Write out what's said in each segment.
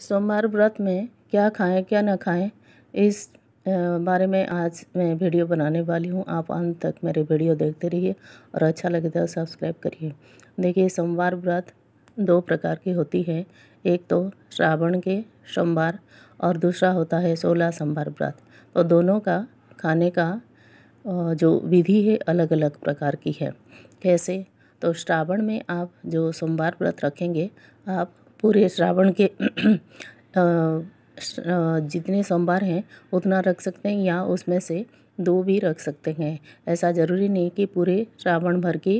सोमवार व्रत में क्या खाएं क्या ना खाएं इस बारे में आज मैं वीडियो बनाने वाली हूँ आप अंत तक मेरे वीडियो देखते रहिए और अच्छा लगे तो सब्सक्राइब करिए देखिए सोमवार व्रत दो प्रकार की होती है एक तो श्रावण के सोमवार और दूसरा होता है सोलह सोमवार व्रत तो दोनों का खाने का जो विधि है अलग अलग प्रकार की है कैसे तो श्रावण में आप जो सोमवार व्रत रखेंगे आप पूरे श्रावण के जितने सोमवार हैं उतना रख सकते हैं या उसमें से दो भी रख सकते हैं ऐसा ज़रूरी नहीं कि पूरे श्रावण भर की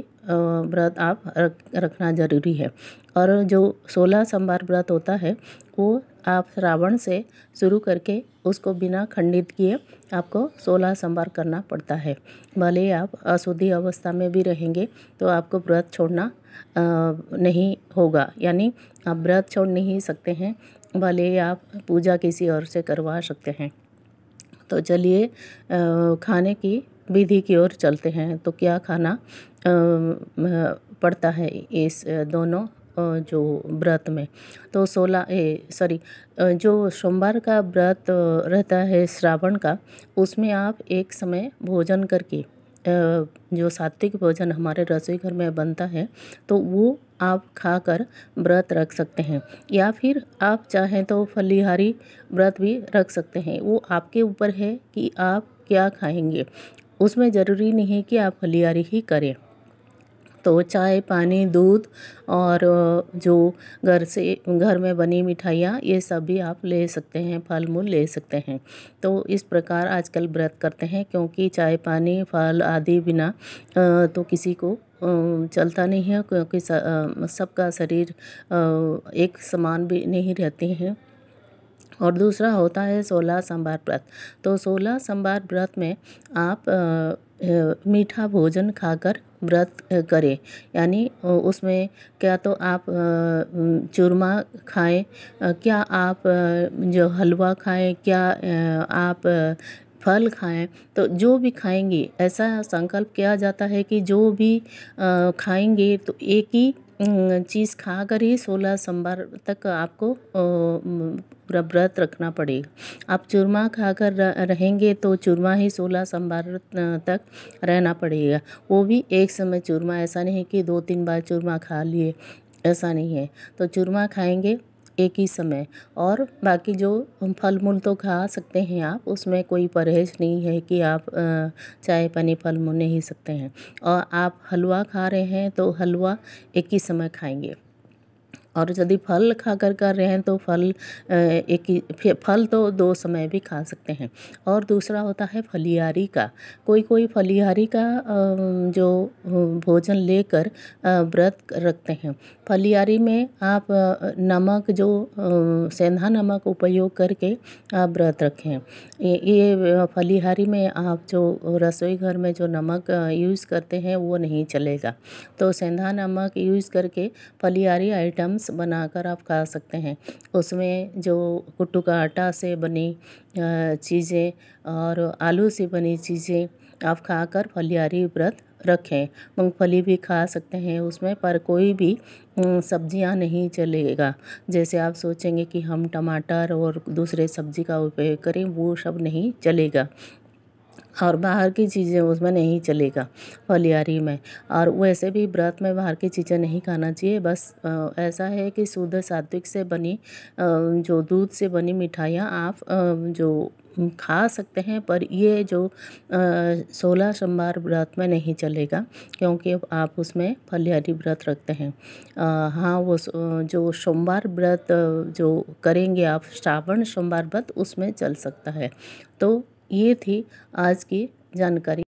व्रत आप रख रखना ज़रूरी है और जो सोलह सोमवार व्रत होता है वो आप श्रावण से शुरू करके उसको बिना खंडित किए आपको सोलह सोमवार करना पड़ता है भले आप अशुद्धि अवस्था में भी रहेंगे तो आपको व्रत छोड़ना नहीं होगा यानी आप व्रत छोड़ नहीं सकते हैं भले आप पूजा किसी और से करवा सकते हैं तो चलिए खाने की विधि की ओर चलते हैं तो क्या खाना पड़ता है इस दोनों जो व्रत में तो सोलह सॉरी जो सोमवार का व्रत रहता है श्रावण का उसमें आप एक समय भोजन करके जो सात्विक भोजन हमारे रसोई घर में बनता है तो वो आप खाकर व्रत रख सकते हैं या फिर आप चाहें तो फलिहारी व्रत भी रख सकते हैं वो आपके ऊपर है कि आप क्या खाएंगे उसमें ज़रूरी नहीं है कि आप फलिहारी ही करें तो चाय पानी दूध और जो घर से घर में बनी मिठाइयाँ ये सब भी आप ले सकते हैं फल मूल ले सकते हैं तो इस प्रकार आजकल व्रत करते हैं क्योंकि चाय पानी फल आदि बिना तो किसी को चलता नहीं है क्योंकि सबका शरीर एक समान भी नहीं रहते हैं और दूसरा होता है सोलह सोमवार व्रत तो सोलह संभार व्रत में आप मीठा भोजन खाकर व्रत करें यानी उसमें क्या तो आप चूरमा खाएँ क्या आप जो हलवा खाएँ क्या आप फल खाएँ तो जो भी खाएंगे ऐसा संकल्प किया जाता है कि जो भी खाएँगे तो एक ही चीज़ खा कर ही सोलह सोमवार तक आपको पूरा व्रत रखना पड़ेगा आप चूरमा खा कर रहेंगे तो चूरमा ही सोलह सोमवार तक रहना पड़ेगा वो भी एक समय चूरमा ऐसा नहीं कि दो तीन बार चूरमा खा लिए ऐसा नहीं है तो चूरमा खाएंगे एक ही समय और बाकी जो फल मूल तो खा सकते हैं आप उसमें कोई परहेज नहीं है कि आप चाय पानी फल मूल नहीं सकते हैं और आप हलवा खा रहे हैं तो हलवा एक ही समय खाएंगे और यदि फल खा कर कर रहे हैं तो फल एक ही फल तो दो समय भी खा सकते हैं और दूसरा होता है फलिहारी का कोई कोई फलिहारी का जो भोजन लेकर व्रत रखते हैं फलिहारी में आप नमक जो सेंधा नमक उपयोग करके आप व्रत रखें ये फलिहारी में आप जो रसोई घर में जो नमक यूज़ करते हैं वो नहीं चलेगा तो सेंधा नमक यूज़ करके फलिहारी आइटम बंस बनाकर आप खा सकते हैं उसमें जो कुट्टू का आटा से बनी चीज़ें और आलू से बनी चीज़ें आप खाकर फलियारी व्रत रखें मूँगफली भी खा सकते हैं उसमें पर कोई भी सब्जियां नहीं चलेगा जैसे आप सोचेंगे कि हम टमाटर और दूसरे सब्जी का उपयोग करें वो सब नहीं चलेगा और बाहर की चीज़ें उसमें नहीं चलेगा फलियारी में और वैसे भी व्रत में बाहर की चीज़ें नहीं खाना चाहिए बस ऐसा है कि शुद्ध सात्विक से बनी जो दूध से बनी मिठाइयाँ आप जो खा सकते हैं पर ये जो सोलह सोमवार व्रत में नहीं चलेगा क्योंकि आप उसमें फलियारी व्रत रखते हैं आ, हाँ वो जो सोमवार व्रत जो करेंगे आप श्रावण सोमवार व्रत उसमें चल सकता है तो ये थी आज की जानकारी